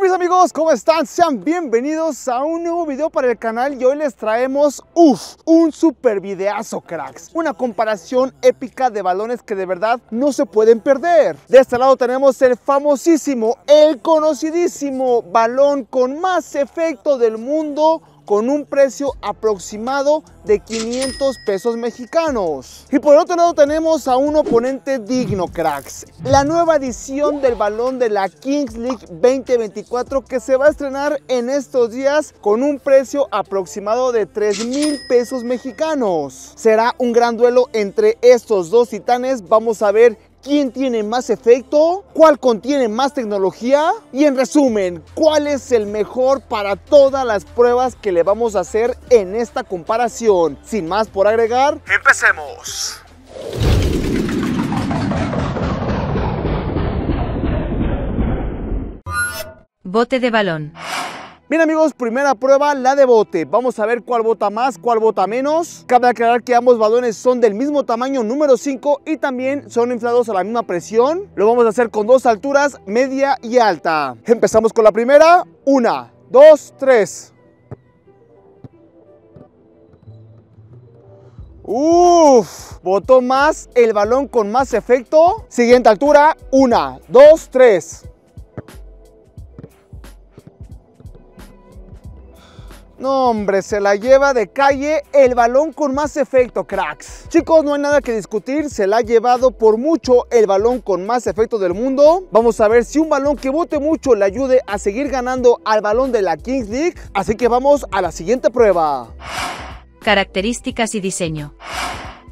mis amigos, ¿cómo están? Sean bienvenidos a un nuevo video para el canal y hoy les traemos, uff, un super videazo cracks. Una comparación épica de balones que de verdad no se pueden perder. De este lado tenemos el famosísimo, el conocidísimo balón con más efecto del mundo con un precio aproximado de 500 pesos mexicanos. Y por otro lado tenemos a un oponente digno, cracks. La nueva edición del balón de la Kings League 2024 que se va a estrenar en estos días con un precio aproximado de 3 mil pesos mexicanos. Será un gran duelo entre estos dos titanes. Vamos a ver quién tiene más efecto, cuál contiene más tecnología y en resumen, cuál es el mejor para todas las pruebas que le vamos a hacer en esta comparación. Sin más por agregar, empecemos. Bote de balón. Bien amigos, primera prueba, la de bote. Vamos a ver cuál bota más, cuál bota menos. Cabe aclarar que ambos balones son del mismo tamaño, número 5, y también son inflados a la misma presión. Lo vamos a hacer con dos alturas, media y alta. Empezamos con la primera. Una, dos, tres. Uf, botó más el balón con más efecto. Siguiente altura, una, dos, tres. No, hombre, se la lleva de calle el balón con más efecto, cracks. Chicos, no hay nada que discutir, se la ha llevado por mucho el balón con más efecto del mundo. Vamos a ver si un balón que bote mucho le ayude a seguir ganando al balón de la Kings League. Así que vamos a la siguiente prueba. Características y diseño.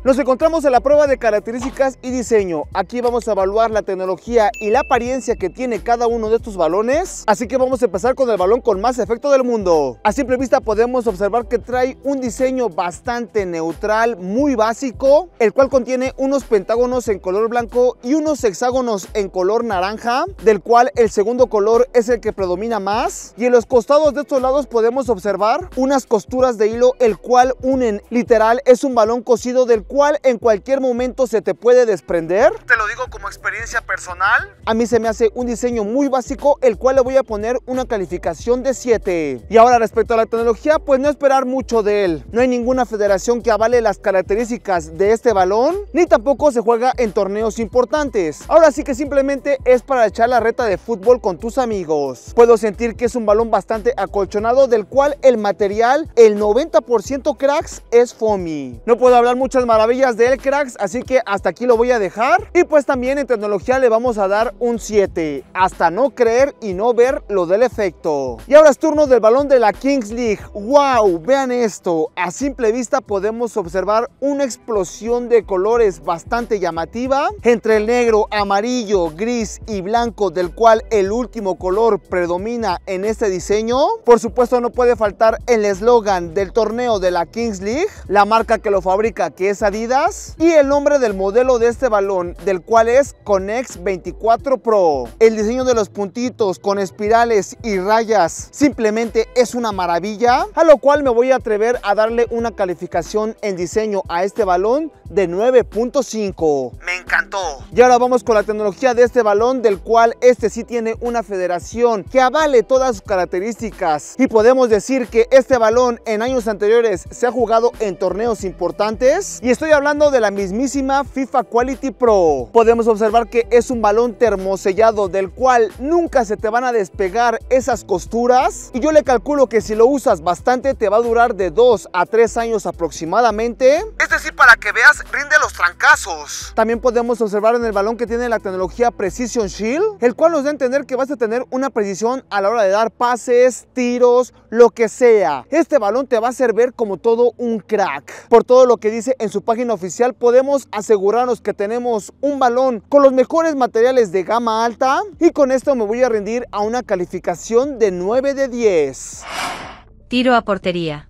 Nos encontramos en la prueba de características y diseño. Aquí vamos a evaluar la tecnología y la apariencia que tiene cada uno de estos balones. Así que vamos a empezar con el balón con más efecto del mundo. A simple vista podemos observar que trae un diseño bastante neutral, muy básico, el cual contiene unos pentágonos en color blanco y unos hexágonos en color naranja, del cual el segundo color es el que predomina más. Y en los costados de estos lados podemos observar unas costuras de hilo, el cual unen. Literal, es un balón cosido del cual en cualquier momento se te puede desprender. Te lo digo como experiencia personal. A mí se me hace un diseño muy básico, el cual le voy a poner una calificación de 7. Y ahora respecto a la tecnología, pues no esperar mucho de él. No hay ninguna federación que avale las características de este balón, ni tampoco se juega en torneos importantes. Ahora sí que simplemente es para echar la reta de fútbol con tus amigos. Puedo sentir que es un balón bastante acolchonado, del cual el material, el 90% cracks, es foamy. No puedo hablar muchas maravillas de El Cracks, así que hasta aquí lo voy a dejar. Y pues también en tecnología le vamos a dar un 7, hasta no creer y no ver lo del efecto. Y ahora es turno del balón de la Kings League. ¡Wow! Vean esto. A simple vista podemos observar una explosión de colores bastante llamativa entre el negro, amarillo, gris y blanco del cual el último color predomina en este diseño. Por supuesto no puede faltar el eslogan del torneo de la Kings League, la marca que lo fabrica que es y el nombre del modelo de este balón, del cual es Conex 24 Pro. El diseño de los puntitos con espirales y rayas simplemente es una maravilla, a lo cual me voy a atrever a darle una calificación en diseño a este balón de 9.5. Me encantó. Y ahora vamos con la tecnología de este balón, del cual este sí tiene una federación que avale todas sus características. Y podemos decir que este balón en años anteriores se ha jugado en torneos importantes y es Estoy hablando de la mismísima FIFA Quality Pro. Podemos observar que es un balón termosellado del cual nunca se te van a despegar esas costuras. Y yo le calculo que si lo usas bastante te va a durar de 2 a 3 años aproximadamente. Es decir, para que veas, rinde los trancazos. También podemos observar en el balón que tiene la tecnología Precision Shield, el cual nos da a entender que vas a tener una precisión a la hora de dar pases, tiros, lo que sea. Este balón te va a hacer ver como todo un crack. Por todo lo que dice en su página página oficial podemos asegurarnos que tenemos un balón con los mejores materiales de gama alta y con esto me voy a rendir a una calificación de 9 de 10. Tiro a portería.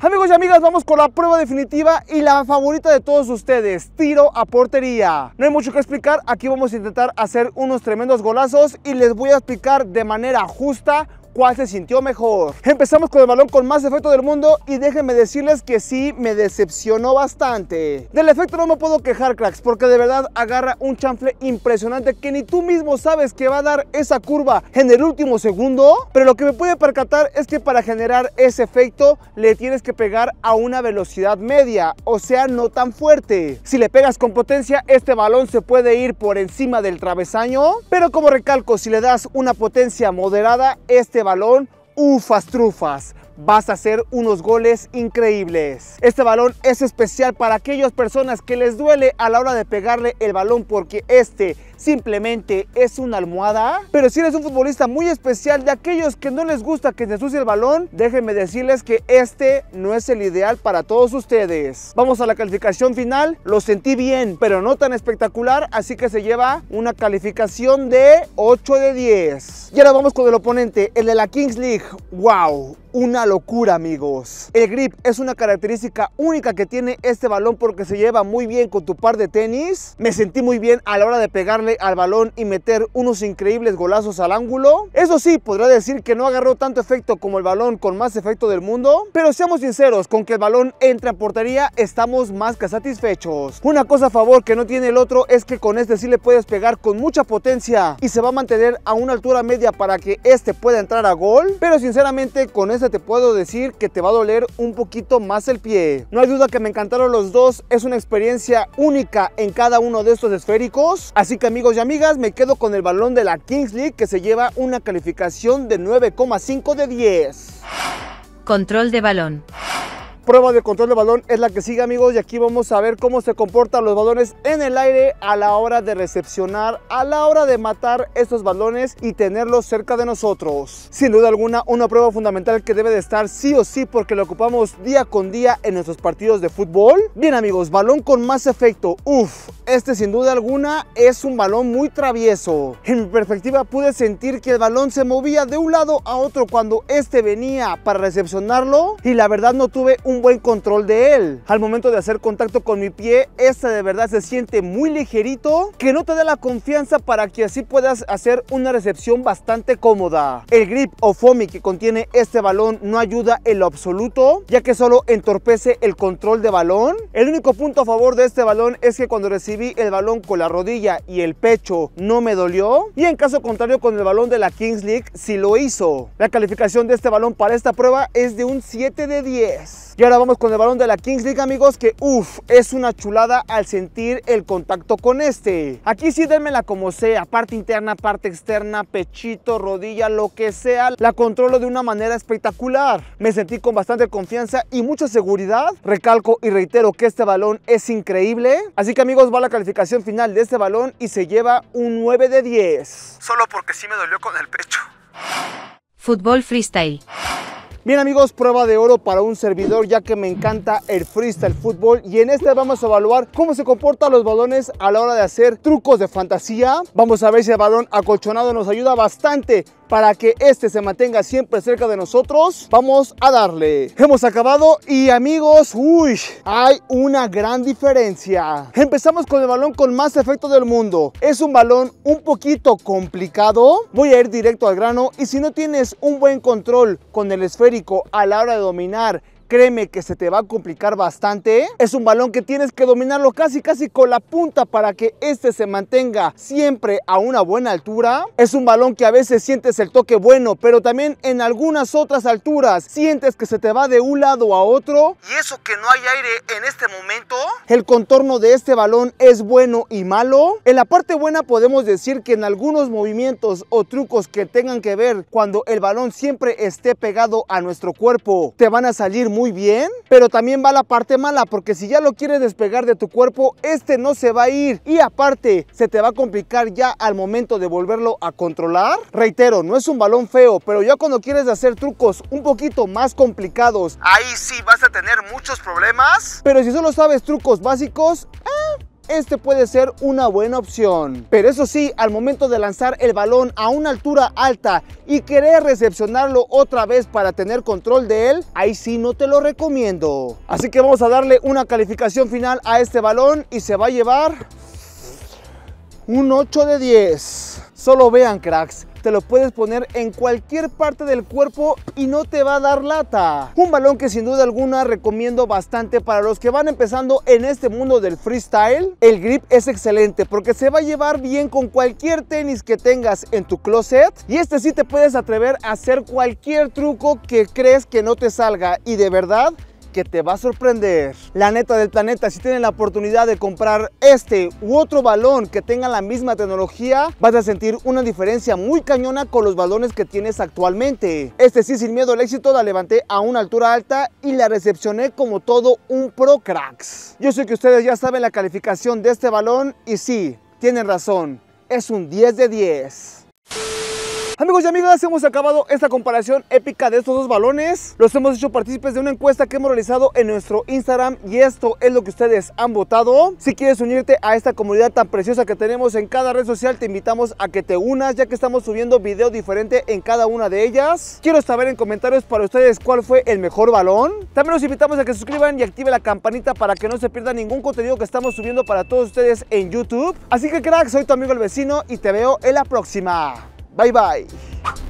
Amigos y amigas, vamos con la prueba definitiva y la favorita de todos ustedes, tiro a portería. No hay mucho que explicar, aquí vamos a intentar hacer unos tremendos golazos y les voy a explicar de manera justa cuál se sintió mejor. Empezamos con el balón con más efecto del mundo y déjenme decirles que sí me decepcionó bastante. Del efecto no me puedo quejar cracks porque de verdad agarra un chanfle impresionante que ni tú mismo sabes que va a dar esa curva en el último segundo. Pero lo que me puede percatar es que para generar ese efecto le tienes que pegar a una velocidad media, o sea no tan fuerte. Si le pegas con potencia este balón se puede ir por encima del travesaño, pero como recalco si le das una potencia moderada este balón balón, ufas trufas. Vas a hacer unos goles increíbles. Este balón es especial para aquellas personas que les duele a la hora de pegarle el balón porque este simplemente es una almohada. Pero si eres un futbolista muy especial de aquellos que no les gusta que se ensucie el balón, déjenme decirles que este no es el ideal para todos ustedes. Vamos a la calificación final. Lo sentí bien, pero no tan espectacular, así que se lleva una calificación de 8 de 10. Y ahora vamos con el oponente, el de la Kings League. ¡Wow! Una locura, amigos. El grip es una característica única que tiene este balón porque se lleva muy bien con tu par de tenis. Me sentí muy bien a la hora de pegarle al balón y meter unos increíbles golazos al ángulo. Eso sí, podrá decir que no agarró tanto efecto como el balón con más efecto del mundo, pero seamos sinceros, con que el balón entre a portería estamos más que satisfechos. Una cosa a favor que no tiene el otro es que con este sí le puedes pegar con mucha potencia y se va a mantener a una altura media para que este pueda entrar a gol, pero sinceramente con este te puedo decir que te va a doler un poquito más el pie. No hay duda que me encantaron los dos, es una experiencia única en cada uno de estos esféricos, así que a mí amigos y amigas, me quedo con el balón de la Kings League que se lleva una calificación de 9,5 de 10. Control de balón prueba de control de balón es la que sigue amigos y aquí vamos a ver cómo se comportan los balones en el aire a la hora de recepcionar, a la hora de matar estos balones y tenerlos cerca de nosotros. Sin duda alguna una prueba fundamental que debe de estar sí o sí porque lo ocupamos día con día en nuestros partidos de fútbol. Bien amigos, balón con más efecto, Uf. este sin duda alguna es un balón muy travieso. En mi perspectiva pude sentir que el balón se movía de un lado a otro cuando este venía para recepcionarlo y la verdad no tuve un buen control de él. Al momento de hacer contacto con mi pie, esta de verdad se siente muy ligerito, que no te da la confianza para que así puedas hacer una recepción bastante cómoda. El grip o foamy que contiene este balón no ayuda en lo absoluto, ya que solo entorpece el control de balón. El único punto a favor de este balón es que cuando recibí el balón con la rodilla y el pecho no me dolió, y en caso contrario con el balón de la Kings League sí lo hizo. La calificación de este balón para esta prueba es de un 7 de 10. Ya ahora vamos con el balón de la Kings League, amigos, que uff, es una chulada al sentir el contacto con este. Aquí sí démela como sea, parte interna, parte externa, pechito, rodilla, lo que sea, la controlo de una manera espectacular. Me sentí con bastante confianza y mucha seguridad. Recalco y reitero que este balón es increíble. Así que, amigos, va la calificación final de este balón y se lleva un 9 de 10. Solo porque sí me dolió con el pecho. Fútbol freestyle. Bien amigos, prueba de oro para un servidor ya que me encanta el freestyle fútbol y en este vamos a evaluar cómo se comportan los balones a la hora de hacer trucos de fantasía. Vamos a ver si el balón acolchonado nos ayuda bastante para que este se mantenga siempre cerca de nosotros, vamos a darle. Hemos acabado y amigos, uy, hay una gran diferencia. Empezamos con el balón con más efecto del mundo. Es un balón un poquito complicado. Voy a ir directo al grano y si no tienes un buen control con el esférico a la hora de dominar créeme que se te va a complicar bastante. Es un balón que tienes que dominarlo casi casi con la punta para que este se mantenga siempre a una buena altura. Es un balón que a veces sientes el toque bueno, pero también en algunas otras alturas sientes que se te va de un lado a otro. Y eso que no hay aire en este momento. El contorno de este balón es bueno y malo. En la parte buena podemos decir que en algunos movimientos o trucos que tengan que ver cuando el balón siempre esté pegado a nuestro cuerpo, te van a salir muy muy bien, pero también va la parte mala, porque si ya lo quieres despegar de tu cuerpo, este no se va a ir y aparte se te va a complicar ya al momento de volverlo a controlar. Reitero, no es un balón feo, pero ya cuando quieres hacer trucos un poquito más complicados, ahí sí vas a tener muchos problemas. Pero si solo sabes trucos básicos, este puede ser una buena opción. Pero eso sí, al momento de lanzar el balón a una altura alta y querer recepcionarlo otra vez para tener control de él, ahí sí no te lo recomiendo. Así que vamos a darle una calificación final a este balón y se va a llevar un 8 de 10. Solo vean cracks, te lo puedes poner en cualquier parte del cuerpo y no te va a dar lata. Un balón que sin duda alguna recomiendo bastante para los que van empezando en este mundo del freestyle. El grip es excelente porque se va a llevar bien con cualquier tenis que tengas en tu closet. Y este sí te puedes atrever a hacer cualquier truco que crees que no te salga y de verdad que te va a sorprender. La neta del planeta, si tienen la oportunidad de comprar este u otro balón que tenga la misma tecnología, vas a sentir una diferencia muy cañona con los balones que tienes actualmente. Este sí, sin miedo al éxito, la levanté a una altura alta y la recepcioné como todo un pro cracks. Yo sé que ustedes ya saben la calificación de este balón y sí, tienen razón, es un 10 de 10. Amigos y amigas, hemos acabado esta comparación épica de estos dos balones. Los hemos hecho partícipes de una encuesta que hemos realizado en nuestro Instagram y esto es lo que ustedes han votado. Si quieres unirte a esta comunidad tan preciosa que tenemos en cada red social, te invitamos a que te unas ya que estamos subiendo video diferente en cada una de ellas. Quiero saber en comentarios para ustedes cuál fue el mejor balón. También los invitamos a que se suscriban y active la campanita para que no se pierda ningún contenido que estamos subiendo para todos ustedes en YouTube. Así que crack, soy tu amigo el vecino y te veo en la próxima. Bye bye.